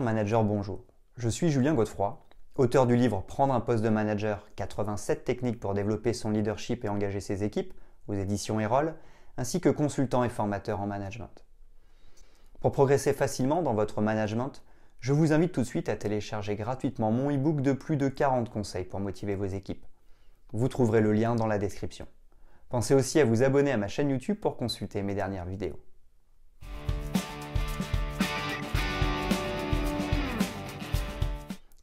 manager, bonjour. Je suis Julien Godefroy, auteur du livre Prendre un poste de manager 87 techniques pour développer son leadership et engager ses équipes aux éditions Erol, ainsi que consultant et formateur en management. Pour progresser facilement dans votre management, je vous invite tout de suite à télécharger gratuitement mon e-book de plus de 40 conseils pour motiver vos équipes. Vous trouverez le lien dans la description. Pensez aussi à vous abonner à ma chaîne YouTube pour consulter mes dernières vidéos.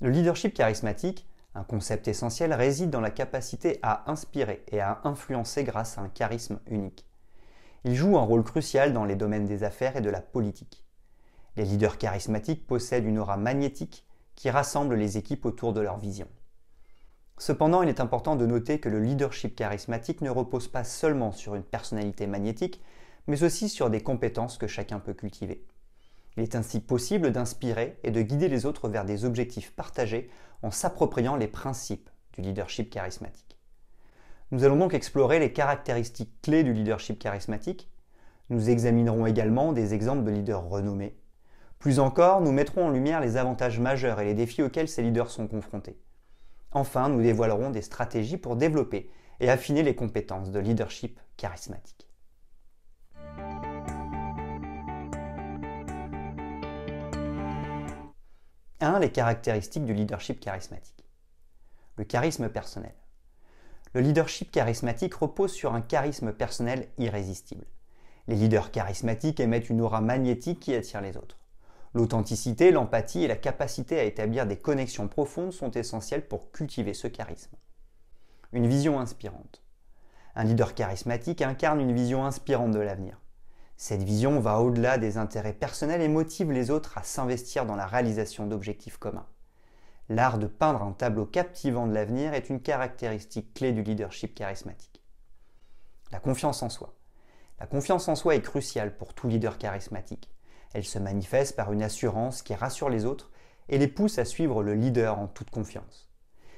Le leadership charismatique, un concept essentiel, réside dans la capacité à inspirer et à influencer grâce à un charisme unique. Il joue un rôle crucial dans les domaines des affaires et de la politique. Les leaders charismatiques possèdent une aura magnétique qui rassemble les équipes autour de leur vision. Cependant, il est important de noter que le leadership charismatique ne repose pas seulement sur une personnalité magnétique, mais aussi sur des compétences que chacun peut cultiver. Il est ainsi possible d'inspirer et de guider les autres vers des objectifs partagés en s'appropriant les principes du leadership charismatique. Nous allons donc explorer les caractéristiques clés du leadership charismatique. Nous examinerons également des exemples de leaders renommés. Plus encore, nous mettrons en lumière les avantages majeurs et les défis auxquels ces leaders sont confrontés. Enfin, nous dévoilerons des stratégies pour développer et affiner les compétences de leadership charismatique. 1. Les caractéristiques du leadership charismatique. Le charisme personnel. Le leadership charismatique repose sur un charisme personnel irrésistible. Les leaders charismatiques émettent une aura magnétique qui attire les autres. L'authenticité, l'empathie et la capacité à établir des connexions profondes sont essentielles pour cultiver ce charisme. Une vision inspirante. Un leader charismatique incarne une vision inspirante de l'avenir. Cette vision va au-delà des intérêts personnels et motive les autres à s'investir dans la réalisation d'objectifs communs. L'art de peindre un tableau captivant de l'avenir est une caractéristique clé du leadership charismatique. La confiance en soi. La confiance en soi est cruciale pour tout leader charismatique. Elle se manifeste par une assurance qui rassure les autres et les pousse à suivre le leader en toute confiance.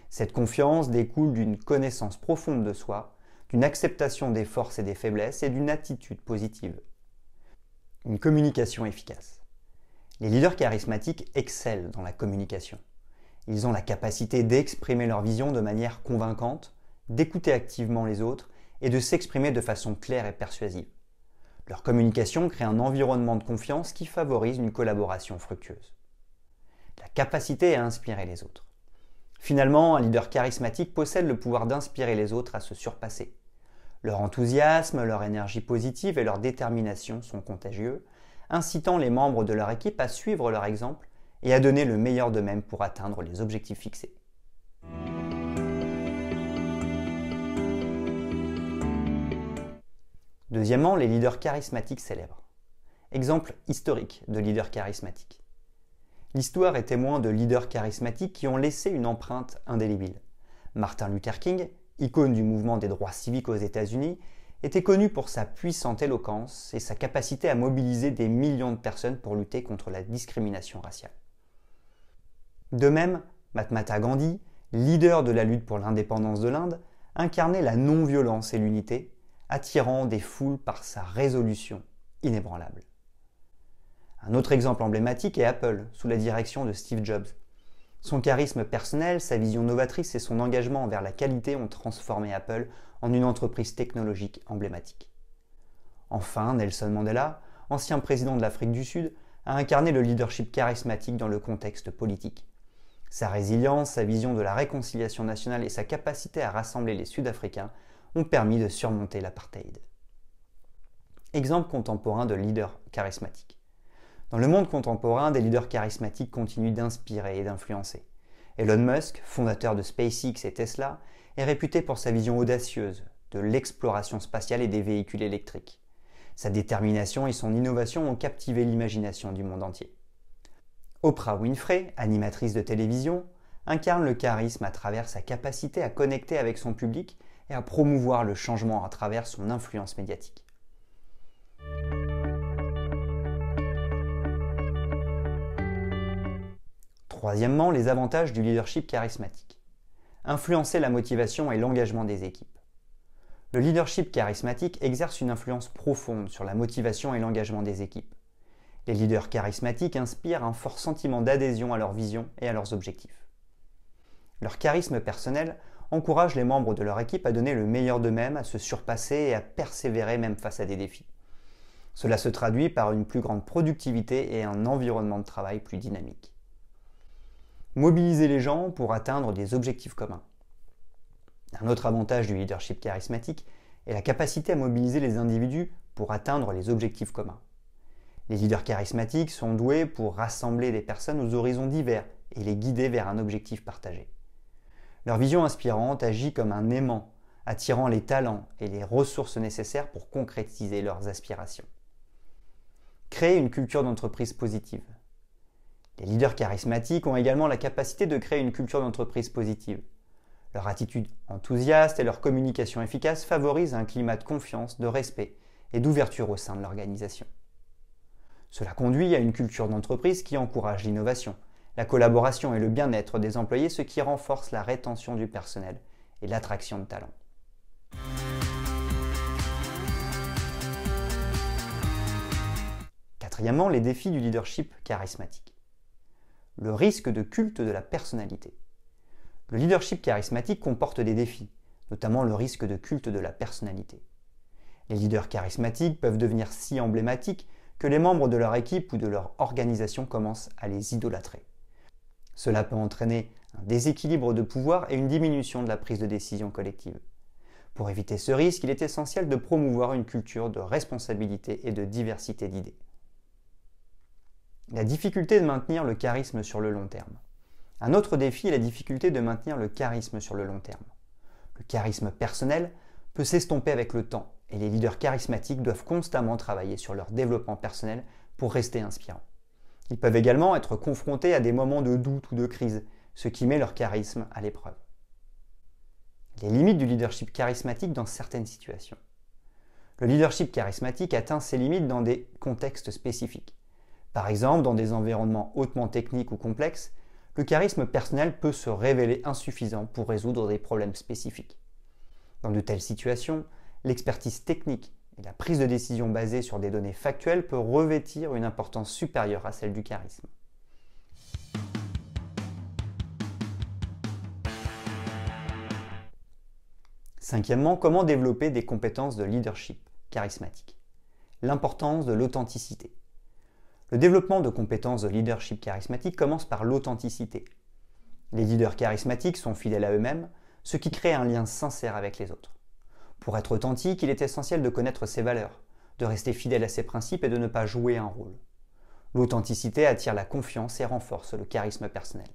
Cette confiance découle d'une connaissance profonde de soi, d'une acceptation des forces et des faiblesses et d'une attitude positive une communication efficace. Les leaders charismatiques excellent dans la communication. Ils ont la capacité d'exprimer leur vision de manière convaincante, d'écouter activement les autres et de s'exprimer de façon claire et persuasive. Leur communication crée un environnement de confiance qui favorise une collaboration fructueuse. La capacité à inspirer les autres. Finalement, un leader charismatique possède le pouvoir d'inspirer les autres à se surpasser. Leur enthousiasme, leur énergie positive et leur détermination sont contagieux, incitant les membres de leur équipe à suivre leur exemple et à donner le meilleur d'eux-mêmes pour atteindre les objectifs fixés. Deuxièmement, les leaders charismatiques célèbres. Exemple historique de leaders charismatiques. L'histoire est témoin de leaders charismatiques qui ont laissé une empreinte indélébile. Martin Luther King icône du mouvement des droits civiques aux États-Unis, était connu pour sa puissante éloquence et sa capacité à mobiliser des millions de personnes pour lutter contre la discrimination raciale. De même, Mahatma Gandhi, leader de la lutte pour l'indépendance de l'Inde, incarnait la non-violence et l'unité, attirant des foules par sa résolution inébranlable. Un autre exemple emblématique est Apple, sous la direction de Steve Jobs, son charisme personnel, sa vision novatrice et son engagement envers la qualité ont transformé Apple en une entreprise technologique emblématique. Enfin, Nelson Mandela, ancien président de l'Afrique du Sud, a incarné le leadership charismatique dans le contexte politique. Sa résilience, sa vision de la réconciliation nationale et sa capacité à rassembler les Sud-Africains ont permis de surmonter l'apartheid. Exemple contemporain de leader charismatique. Dans le monde contemporain, des leaders charismatiques continuent d'inspirer et d'influencer. Elon Musk, fondateur de SpaceX et Tesla, est réputé pour sa vision audacieuse de l'exploration spatiale et des véhicules électriques. Sa détermination et son innovation ont captivé l'imagination du monde entier. Oprah Winfrey, animatrice de télévision, incarne le charisme à travers sa capacité à connecter avec son public et à promouvoir le changement à travers son influence médiatique. Troisièmement, les avantages du leadership charismatique. Influencer la motivation et l'engagement des équipes. Le leadership charismatique exerce une influence profonde sur la motivation et l'engagement des équipes. Les leaders charismatiques inspirent un fort sentiment d'adhésion à leur vision et à leurs objectifs. Leur charisme personnel encourage les membres de leur équipe à donner le meilleur d'eux-mêmes, à se surpasser et à persévérer même face à des défis. Cela se traduit par une plus grande productivité et un environnement de travail plus dynamique mobiliser les gens pour atteindre des objectifs communs. Un autre avantage du leadership charismatique est la capacité à mobiliser les individus pour atteindre les objectifs communs. Les leaders charismatiques sont doués pour rassembler des personnes aux horizons divers et les guider vers un objectif partagé. Leur vision inspirante agit comme un aimant, attirant les talents et les ressources nécessaires pour concrétiser leurs aspirations. Créer une culture d'entreprise positive. Les leaders charismatiques ont également la capacité de créer une culture d'entreprise positive. Leur attitude enthousiaste et leur communication efficace favorisent un climat de confiance, de respect et d'ouverture au sein de l'organisation. Cela conduit à une culture d'entreprise qui encourage l'innovation, la collaboration et le bien-être des employés, ce qui renforce la rétention du personnel et l'attraction de talents. Quatrièmement, les défis du leadership charismatique le risque de culte de la personnalité. Le leadership charismatique comporte des défis, notamment le risque de culte de la personnalité. Les leaders charismatiques peuvent devenir si emblématiques que les membres de leur équipe ou de leur organisation commencent à les idolâtrer. Cela peut entraîner un déséquilibre de pouvoir et une diminution de la prise de décision collective. Pour éviter ce risque, il est essentiel de promouvoir une culture de responsabilité et de diversité d'idées la difficulté de maintenir le charisme sur le long terme. Un autre défi est la difficulté de maintenir le charisme sur le long terme. Le charisme personnel peut s'estomper avec le temps et les leaders charismatiques doivent constamment travailler sur leur développement personnel pour rester inspirants. Ils peuvent également être confrontés à des moments de doute ou de crise, ce qui met leur charisme à l'épreuve. Les limites du leadership charismatique dans certaines situations. Le leadership charismatique atteint ses limites dans des contextes spécifiques. Par exemple, dans des environnements hautement techniques ou complexes, le charisme personnel peut se révéler insuffisant pour résoudre des problèmes spécifiques. Dans de telles situations, l'expertise technique et la prise de décision basée sur des données factuelles peut revêtir une importance supérieure à celle du charisme. Cinquièmement, comment développer des compétences de leadership charismatique L'importance de l'authenticité. Le développement de compétences de leadership charismatique commence par l'authenticité. Les leaders charismatiques sont fidèles à eux-mêmes, ce qui crée un lien sincère avec les autres. Pour être authentique, il est essentiel de connaître ses valeurs, de rester fidèle à ses principes et de ne pas jouer un rôle. L'authenticité attire la confiance et renforce le charisme personnel.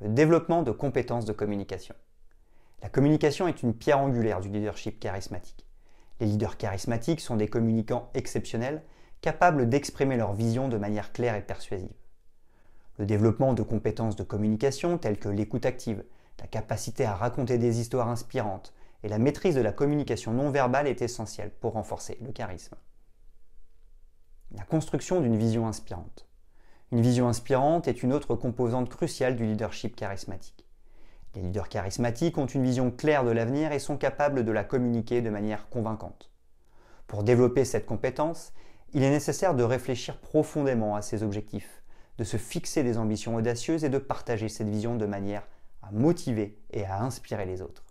Le développement de compétences de communication. La communication est une pierre angulaire du leadership charismatique. Les leaders charismatiques sont des communicants exceptionnels capables d'exprimer leur vision de manière claire et persuasive. Le développement de compétences de communication telles que l'écoute active, la capacité à raconter des histoires inspirantes et la maîtrise de la communication non verbale est essentielle pour renforcer le charisme. La construction d'une vision inspirante. Une vision inspirante est une autre composante cruciale du leadership charismatique. Les leaders charismatiques ont une vision claire de l'avenir et sont capables de la communiquer de manière convaincante. Pour développer cette compétence, il est nécessaire de réfléchir profondément à ses objectifs, de se fixer des ambitions audacieuses et de partager cette vision de manière à motiver et à inspirer les autres.